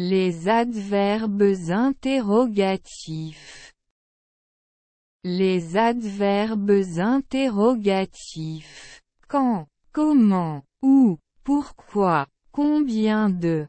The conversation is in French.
Les adverbes interrogatifs Les adverbes interrogatifs. Quand, comment, où, pourquoi, combien de,